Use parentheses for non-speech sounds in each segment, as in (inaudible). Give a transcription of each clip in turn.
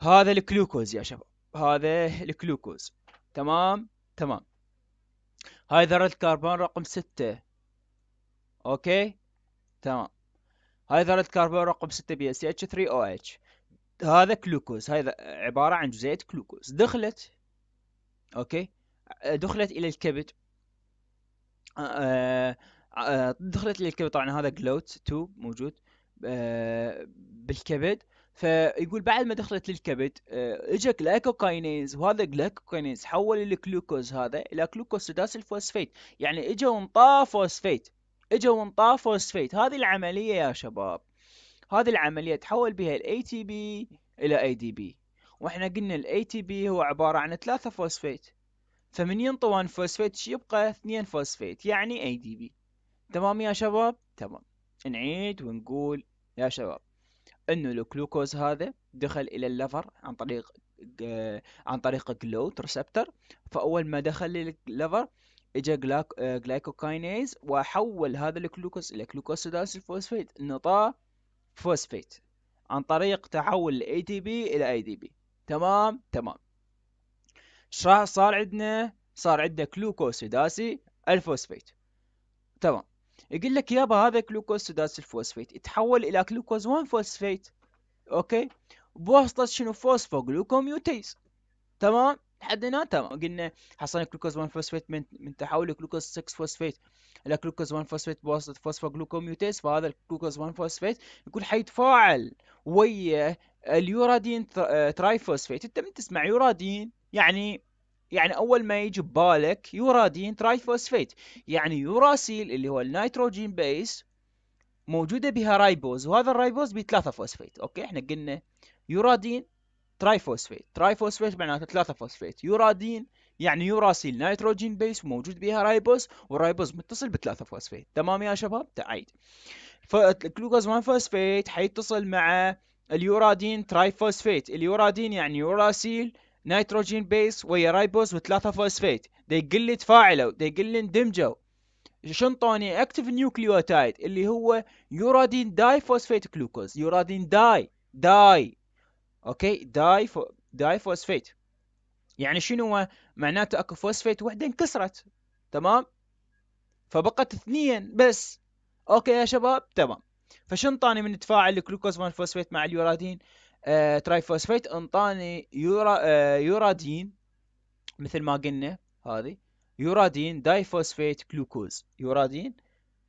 هذا الجلوكوز يا شباب هذا الجلوكوز تمام تمام هاي ذرة الكربون رقم ستة اوكي تمام هاي ذرة الكربون رقم ستة بي اس اتش 3 او اتش هذا كلوكوز هذا عبارة عن جزيئة كلوكوز دخلت اوكي دخلت الى الكبد آه، آه، آه، دخلت الى الكبد طبعا هذا جلوت 2 موجود بالكبد فيقول بعد ما دخلت للكبد آه، اجا جلايكوكاينيز وهذا جلايكوكاينيز حول الجلوكوز هذا الى جلوكوز سداس الفوسفيت يعني اجا وانطاه فوسفيت اجا وانطاه فوسفيت هذه العمليه يا شباب هذه العمليه تحول بها الاي تي بي الى اي دي بي واحنا قلنا الاي تي بي هو عباره عن ثلاثة فوسفيت فمن ينطوان فوسفيت يبقى اثنين فوسفيت يعني اي دي بي تمام يا شباب تمام نعيد ونقول يا شباب انه الجلوكوز هذا دخل الى الليفر عن طريق عن طريق جلوت ريسبتر فاول ما دخل للليفر اجى جلايكوكاينيز وحول هذا الجلوكوز الى جلوكوز سداسي الفوسفيت نطاه فوسفيت عن طريق تحول الاي تي بي الى اي دي بي تمام تمام صار عندنا صار عندنا سداسي الفوسفيت تمام يقول لك يابا هذا جلوكوز سداس الفوسفيت يتحول الى جلوكوز 1 فوسفيت اوكي بواسطه شنو فوسفو جلوكوميوتيز تمام هنا تمام قلنا حصلنا جلوكوز 1 فوسفيت من من تحول جلوكوز 6 فوسفيت الى جلوكوز 1 فوسفيت بواسطه فوسفو جلوكوميوتيز فهذا الجلوكوز 1 فوسفيت يكون حيتفاعل ويا اليورادين ترايفوسفيت آه، انت من تسمع يورادين يعني يعني اول ما يجي ببالك يورادين تراي فوسفيت يعني يوراسيل اللي هو النيتروجين بيس موجوده بها رايبوز وهذا الرايبوز به 3 فوسفيت اوكي احنا قلنا يورادين تراي فوسفيت تراي فوسفيت معناته 3 فوسفيت يورادين يعني يوراسيل نيتروجين بيس موجود بها رايبوز والرايبوز متصل بثلاثة فوسفيت تمام يا شباب تعيد فالجلوكوز 1 فوسفيت حيتصل مع اليورادين تراي فوسفيت اليورادين يعني يوراسيل نيتروجين بيس ويا رايبوز وثلاثة فوسفيت دي يقول لي تفاعلوا دي يقول لي اندمجوا شنطوني اكتف نيوكليوتايد اللي هو يورادين داي فوسفيت جلوكوز يورادين داي داي اوكي داي فو داي فوسفيت يعني شنو هو معناته اكو فوسفيت وحده انكسرت تمام فبقت اثنين بس اوكي يا شباب تمام فشنطاني من تفاعل الجلوكوز مال الفوسفيت مع اليورادين آه، ترايفوسفيت انطاني يورا آه يورادين مثل ما قلنا هذه يورادين دايفوسفيت جلوكوز يورادين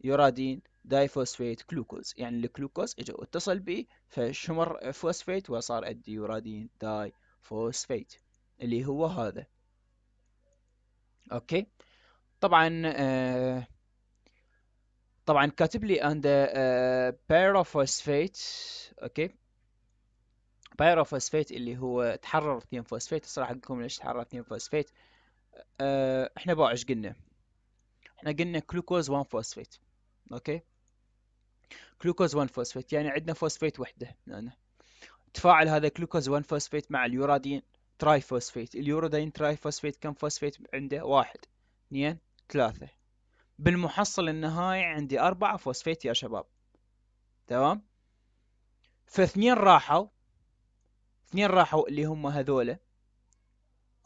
يورادين دايفوسفيت جلوكوز يعني الجلوكوز اجى واتصل به فشمر فوسفيت وصار عندي يورادين دايفوسفيت اللي هو هذا اوكي طبعا آه طبعا كاتب لي عند بيروفوسفيت آه، اوكي بايروفوسفيت اللي هو تحرر اثنين فوسفيت الصراحة لكم ليش تحرر اثنين فوسفيت آه، احنا بقى ايش قلنا احنا قلنا كلوكوز 1 فوسفيت اوكي كلوكوز 1 فوسفيت يعني عندنا فوسفيت وحدة يعني تفاعل هذا كلوكوز 1 فوسفيت مع اليورادين تراي فوسفيت اليورادين تراي فوسفيت كم فوسفيت عنده واحد اثنين ثلاثة بالمحصل النهائي عندي أربعة فوسفيت يا شباب تمام فاثنين راحوا اثنين راحوا اللي هم هذولا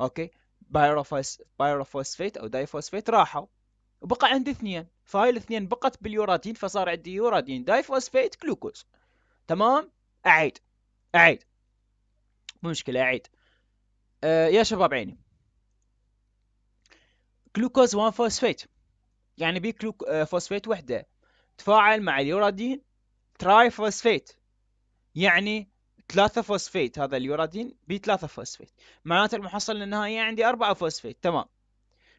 اوكي بايروفوس بايروفوسفيت او دايفوسفيت راحوا وبقى عندي اثنين فهاي الاثنين بقت باليورادين فصار عندي يورادين دايفوسفيت جلوكوز تمام اعيد اعيد مو مشكله اعيد أه يا شباب عيني جلوكوز 1 فوسفيت يعني بي كلوك أه فوسفيت وحده تفاعل مع اليورادين تراي فوسفيت يعني 3 فوسفيت هذا اليورادين بي 3 فوسفيت معناته المحصل النهائي عندي 4 فوسفيت تمام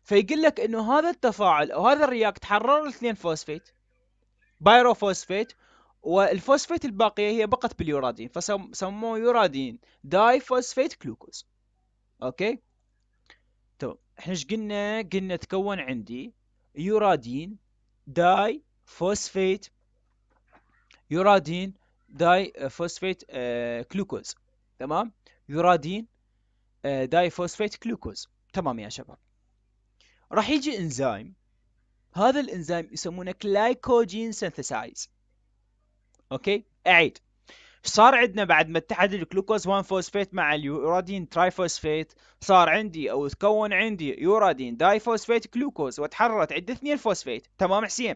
فيقول لك انه هذا التفاعل او هذا الرياكت حرر 2 فوسفيت بايروفوسفيت والفوسفيت الباقيه هي بقت باليورادين فسموه يورادين داي فوسفيت جلوكوز اوكي تمام طيب، احنا ايش قلنا قلنا تكون عندي يورادين داي فوسفيت يورادين آه، آه، آه، داي فوسفيت كلوكوز تمام يورادين داي فوسفيت كلوكوز تمام يا شباب راح يجي انزيم هذا الانزيم يسمونه كلايكوجين سينثسايز اوكي اعيد صار عندنا بعد ما اتحد الجلوكوز 1 فوسفيت مع اليورادين تراي فوسفيت صار عندي او تكون عندي يورادين داي فوسفيت جلوكوز وتحررت عندي اثنين فوسفيت تمام حسين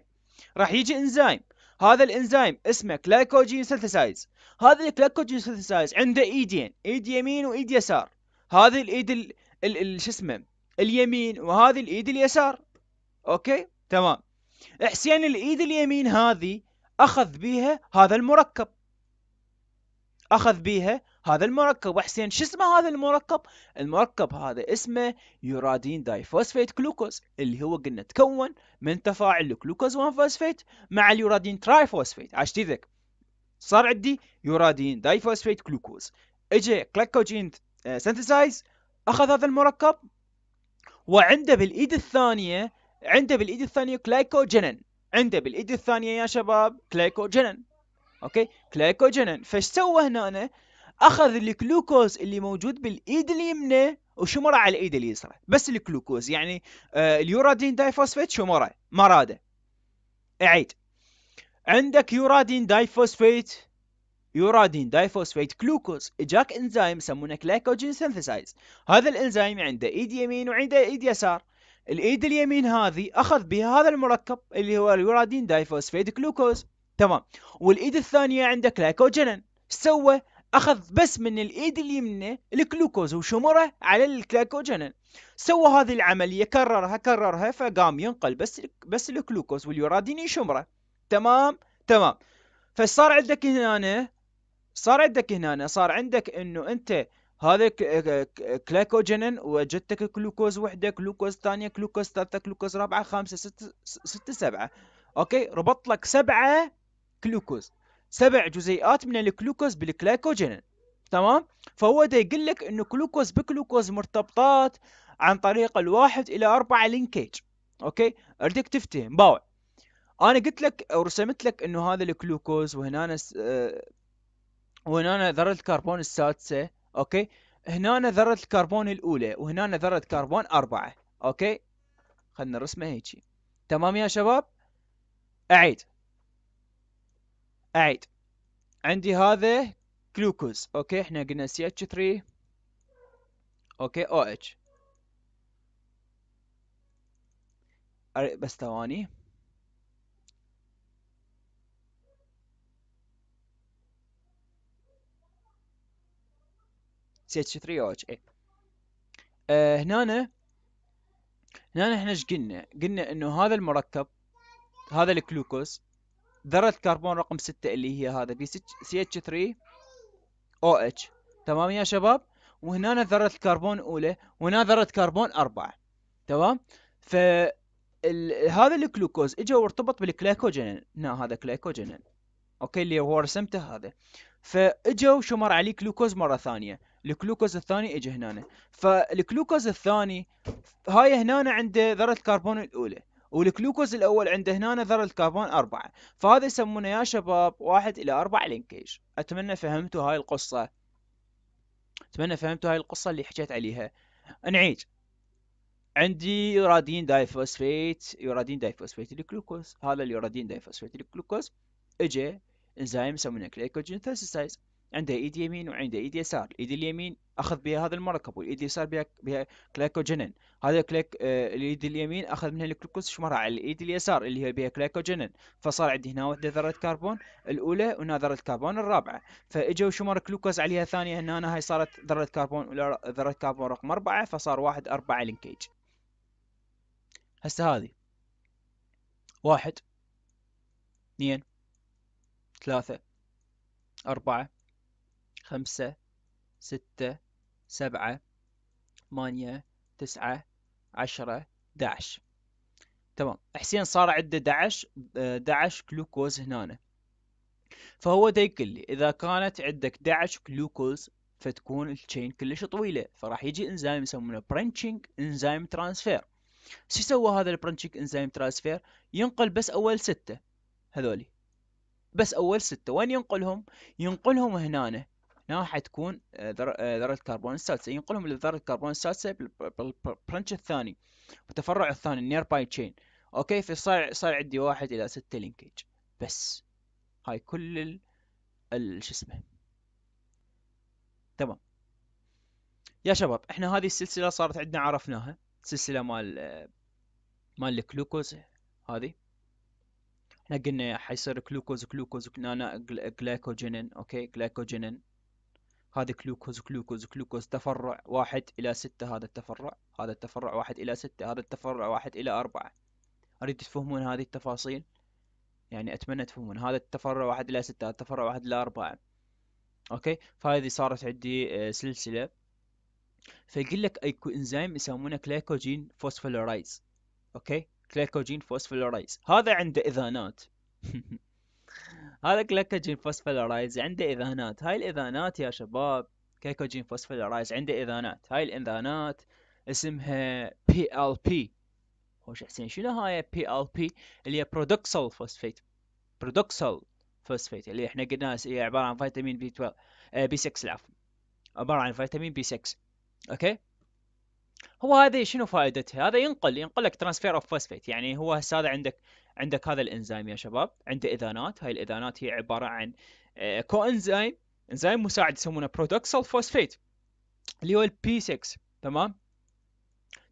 راح يجي انزيم هذا الانزيم اسمه كلايكوجين سنتسايز هذا الكلايكوجين سنتسايز عنده ايدين ايد يمين وايد يسار هذه الايد ال... ال... شو اسمه اليمين وهذه الايد اليسار اوكي تمام حسين الايد اليمين هذه اخذ بيها هذا المركب اخذ بيها هذا المركب وحسين شو اسمه هذا المركب المركب هذا اسمه يورادين دايفوسفيت جلوكوز اللي هو قلنا تكون من تفاعل الكلوكوز 1 فوسفيت مع اليورادين ترايفوسفيت عشت ذك صار عندي يورادين دايفوسفيت جلوكوز اجى كلاكوجين آه، سنتسايز اخذ هذا المركب وعنده بالايد الثانيه عنده بالايد الثانيه كلايكوجينين عنده بالايد الثانيه يا شباب كلايكوجينين اوكي كلايكوجينين فايش سوى هنا أنا؟ اخذ الجلوكوز اللي موجود بالايد اليمنى وشمره على الايد اليسرى بس الجلوكوز يعني آه، اليورادين دايفوسفيت شمره مراده اعيد عندك يورادين دايفوسفيت يورادين دايفوسفيت جلوكوز اجاك انزيم يسمونه كلايكوجين سينثسايز هذا الانزيم عنده ايد يمين وعنده ايد يسار الايد اليمين هذه اخذ بها هذا المركب اللي هو اليورادين دايفوسفيت جلوكوز تمام والايد الثانيه عنده كلايكوجينين سوى اخذ بس من الايد اليمنى الجلوكوز وشمره على الكلاكوجينين سوى هذه العمليه كررها كررها فقام ينقل بس بس الجلوكوز واليورادين يشمره تمام تمام فصار عندك هنا صار عندك هنا صار عندك انه انت هذا كلايكوجينين آه، آه، وجدتك جلوكوز وحده جلوكوز ثانيه جلوكوز ثالثه جلوكوز رابعه خامسه ستة ستة سبعه اوكي ربط لك سبعه جلوكوز سبع جزيئات من الجلوكوز بالكلايكوجين تمام فهو ده يقول لك انه جلوكوز بجلوكوز مرتبطات عن طريق الواحد الى اربعه لينكيج اوكي اريدك تفتهم باوع انا قلت لك او رسمت لك انه هذا الجلوكوز وهنا أنا س... وهنا أنا ذره الكربون السادسه اوكي هنا أنا ذره الكربون الاولى وهنا أنا ذره كربون اربعه اوكي خلنا نرسمه هيجي تمام يا شباب اعيد أعيد عندي هذا جلوكوز أوكي إحنا قلنا CH3 أوكي OH بس ثواني CH3OH اي آه، هنا هنا احنا ايش قلنا؟ قلنا انه هذا المركب هذا الجلوكوز ذرة الكربون رقم 6 اللي هي هذا بي سي اتش 3 او اتش تمام يا شباب وهنا ذرة الكربون اولى وهنا ذرة كربون 4 تمام ف هذا الجلوكوز اجى وارتبط بالكليكوجين هنا هذا كليكوجين اوكي اللي هو رسمته هذا فاجا وشمر عليه جلوكوز مره ثانيه الجلوكوز الثاني اجى هنا فالجلوكوز الثاني هاي هنا عنده ذره الكربون الاولى والجلوكوز الاول عنده هنا نذر الكربون أربعة فهذا يسمونه يا شباب واحد الى أربعة لينكيج اتمنى فهمتوا هاي القصة اتمنى فهمتوا هاي القصة اللي حكيت عليها نعيد عندي يورادين دايفوسفيت يورادين دايفوسفيت الجلوكوز هذا اليورادين دايفوسفيت الجلوكوز اجى انزيم يسمونه كليكوجين ثيسيسايز عنده ايد يمين وعنده ايد يسار الايد اليمين اخذ بها هذا المركب والايد اليسار بها بها كلايكوجينين هذا كليك آه، الايد اليمين اخذ منها الجلوكوز شمرها على الايد اليسار اللي هي بها كلايكوجينين فصار عندي هنا وحده ذره كربون الاولى وهنا ذره كربون الرابعه فاجوا شمر جلوكوز عليها ثانيه هنا أنا هاي صارت ذره كربون ذره كربون رقم أربعة فصار واحد أربعة لينكيج هسه هذه واحد اثنين ثلاثة أربعة خمسة ستة سبعة ثمانية تسعة عشرة داعش تمام حسين صار عنده داعش آه، داعش جلوكوز هنا فهو دا يقول لي إذا كانت عندك داعش جلوكوز فتكون التشين كلش طويلة فراح يجي انزيم يسمونه برانشينج انزيم ترانسفير شو يسوى هذا البرانشينج انزيم ترانسفير ينقل بس أول ستة هذولي بس أول ستة وين ينقلهم ينقلهم هنا هنا حتكون آه، آه، ذرة الكربون السادسة ينقلهم لذره الكربون السادسة بالبرنش الثاني بالتفرع الثاني نير باي تشين اوكي في صار عندي واحد الى ستة لينكج بس هاي كل ال, شو اسمه تمام يا شباب احنا هذه السلسلة صارت عندنا عرفناها سلسلة مال آه، مال الجلوكوز هذه احنا قلنا حيصير كلوكوز كلوكوز نانا جلايكوجينين اوكي جلايكوجينين هذا كلوكوز كلوكوز كلوكوز تفرع واحد إلى ستة هذا التفرع هذا التفرع واحد إلى ستة هذا التفرع واحد إلى أربعة أريد تفهمون هذه التفاصيل يعني أتمنى تفهمون هذا التفرع واحد إلى ستة هذا التفرع واحد إلى أربعة أوكي فهذه صارت عندي آه، سلسلة فيقول لك أكو إنزيم يسمونه كليكوجين فوسفولورايز أوكي كليكوجين فوسفولورايز هذا عنده إذانات (laughs) هذا كليكوجين فوسفولارايز عنده اذانات هاي الاذانات يا شباب كليكوجين فوسفولارايز عنده اذانات هاي الاذانات اسمها بي ال بي خوش حسين شنو هاي بي ال بي اللي هي برودكسل فوسفيت برودكسل فوسفيت اللي احنا قلنا هي عباره عن فيتامين بي 12 بي 6 العفو عباره عن فيتامين بي 6 اوكي هو هذه شنو فائدتها؟ هذا ينقل ينقل لك ترانسفير اوف فوسفيت يعني هو هسه هذا عندك عندك هذا الانزيم يا شباب عنده اذانات هاي الاذانات هي عباره عن كو آه، انزيم انزيم مساعد يسمونه برودوكسل فوسفيت اللي هو البي 6 تمام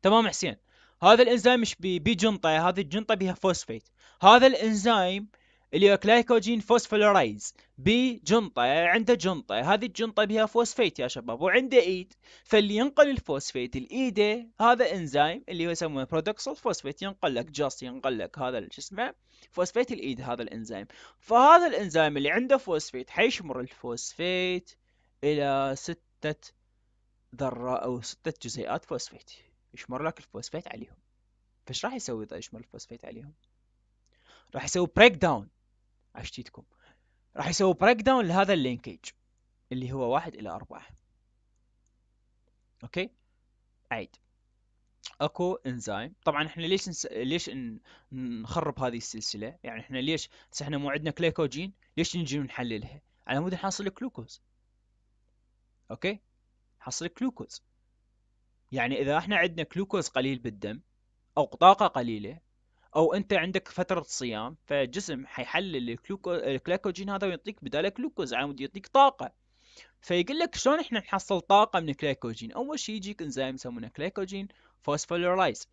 تمام حسين هذا الانزيم مش بجنطه هذه الجنطه بها فوسفيت هذا الانزيم اللي كلايكوجين فوسفولورايز بي جنطة عنده جنطة هذه الجنطة بها فوسفيت يا شباب وعنده ايد فاللي ينقل الفوسفيت الايده هذا انزيم اللي هو يسمونه برودكسل فوسفيت ينقل لك جاست ينقل لك هذا شو اسمه فوسفيت الايد هذا الانزيم فهذا الانزيم اللي عنده فوسفيت حيشمر الفوسفيت الى ستة ذرة او ستة جزيئات فوسفيت يشمر لك الفوسفيت عليهم فايش راح يسوي اذا يشمر الفوسفيت عليهم؟ راح يسوي بريك داون اشتيتكم راح يسوي بريك داون لهذا اللينكيج اللي هو واحد الى اربعة اوكي عيد اكو انزيم طبعا احنا ليش نس... ليش نخرب هذه السلسله يعني احنا ليش احنا مو عندنا كليكوجين ليش نجي نحللها على مود نحصل الجلوكوز اوكي حصل الجلوكوز يعني اذا احنا عندنا كلوكوز قليل بالدم او طاقه قليله او انت عندك فتره صيام فالجسم حيحلل الكلاكوجين هذا ويعطيك بداله جلوكوز على مود يعطيك طاقه فيقول لك شلون احنا نحصل طاقه من الكلايكوجين اول شيء يجيك انزيم يسمونه كلايكوجين فوسفولايز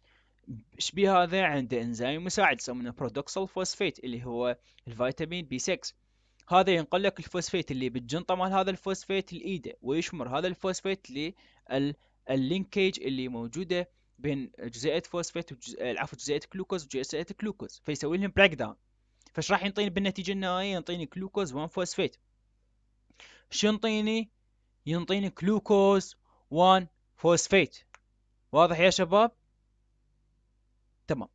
شبيه هذا عنده انزيم مساعد يسمونه برودوكسال فوسفيت اللي هو الفيتامين بي 6 هذا ينقل لك الفوسفيت اللي بالجنطه مال هذا الفوسفيت الايده ويشمر هذا الفوسفيت لللينكيج اللي موجوده بين جزيئات فوسفيت وجز... عفوا جزيئات جلوكوز وجزيئات جلوكوز فيسوي لهم بريك داون فايش راح يعطيني بالنتيجه النهائيه يعطيني جلوكوز 1 فوسفيت شو ينطيني ينطيني جلوكوز 1 فوسفيت واضح يا شباب تمام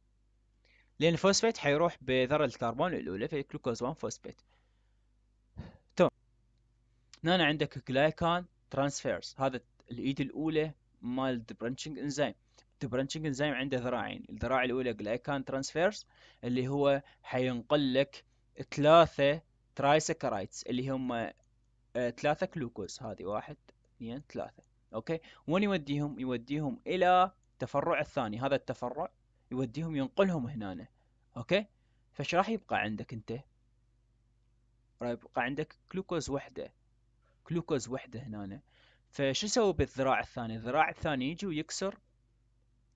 لان الفوسفيت حيروح بذره الكربون الاولى جلوكوز 1 فوسفيت تمام هنا عندك جلايكان ترانسفيرس هذا الايد الاولى مال البرانشنج انزيم البرانشنج انزيم عنده ذراعين الذراع الاولى جلايكان ترانسفيرس اللي هو حينقل لك ثلاثه ترايسكرايتس اللي هم آه، ثلاثه كلوكوز هذه واحد اثنين ثلاثه اوكي وين يوديهم يوديهم الى التفرع الثاني هذا التفرع يوديهم ينقلهم هنا اوكي فش راح يبقى عندك انت راح يبقى عندك كلوكوز وحده كلوكوز وحده هنا فشو يسوي بالذراع الثاني الذراع الثاني يجي ويكسر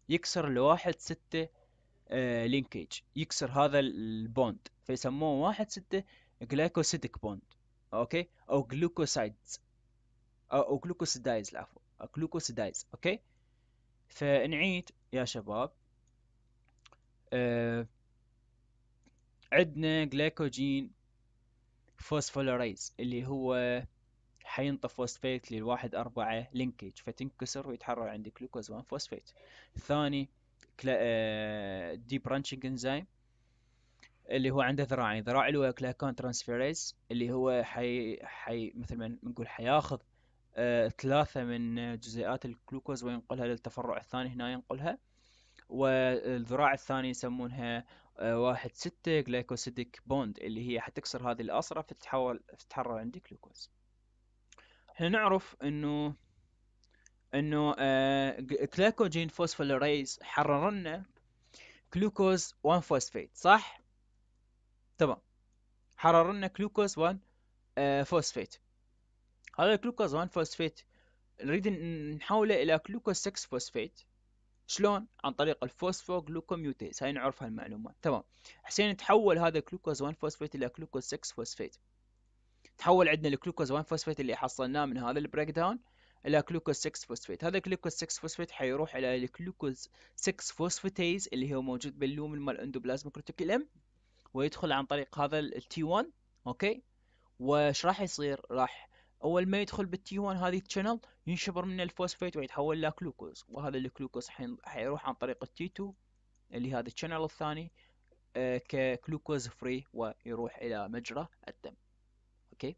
يكسر لواحد ستة آه لينكيج يكسر هذا البوند فيسموه واحد ستة جلايكوسيدك بوند اوكي او جلوكوسايدز او جلوكوسيدايز العفو جلوكوسيدايز اوكي فنعيد يا شباب آه عندنا جلايكوجين فوسفولاريز اللي هو حينطف فوسفيت للواحد أربعة لينكج فتنكسر ويتحرر عندك جلوكوز 1 فوسفيت الثاني دي برانشنج انزيم اللي هو عنده ذراعين ذراع اللي هو كلاكون ترانسفيريز اللي هو حي, حي مثل ما نقول حياخذ آه ثلاثة من جزيئات الجلوكوز وينقلها للتفرع الثاني هنا ينقلها والذراع الثاني يسمونها آه واحد ستة جلايكوسيديك بوند اللي هي حتكسر هذه الأسرة فتتحول فتتحرر عندك جلوكوز احنا نعرف انه انه آه جلاكوجين فوسفوليريز حرر لنا جلوكوز 1 فوسفيت صح تمام حرر لنا جلوكوز 1 فوسفيت هذا الجلوكوز 1 فوسفيت نريد نحوله الى جلوكوز 6 فوسفيت شلون عن طريق الفوسفوجلوكوميوتيز هاي نعرف هالمعلومات تمام حسين تحول هذا الجلوكوز 1 فوسفيت الى جلوكوز 6 فوسفيت تحول عندنا الجلوكوز 1 فوسفيت اللي حصلناه من هذا البريك داون الى جلوكوز 6 فوسفيت هذا الجلوكوز 6 فوسفيت حيروح الى الجلوكوز 6 فوسفيتيز اللي هو موجود باللومن مال اندوبلازميك ريتيكولم ويدخل عن طريق هذا التي 1 اوكي وش راح يصير راح اول ما يدخل بالتي 1 هذه الشانل ينشبر منه الفوسفيت ويتحول الى جلوكوز وهذا الجلوكوز حيروح عن طريق التي 2 اللي هذا الشانل الثاني آه، كجلوكوز فري ويروح الى مجرى الدم okay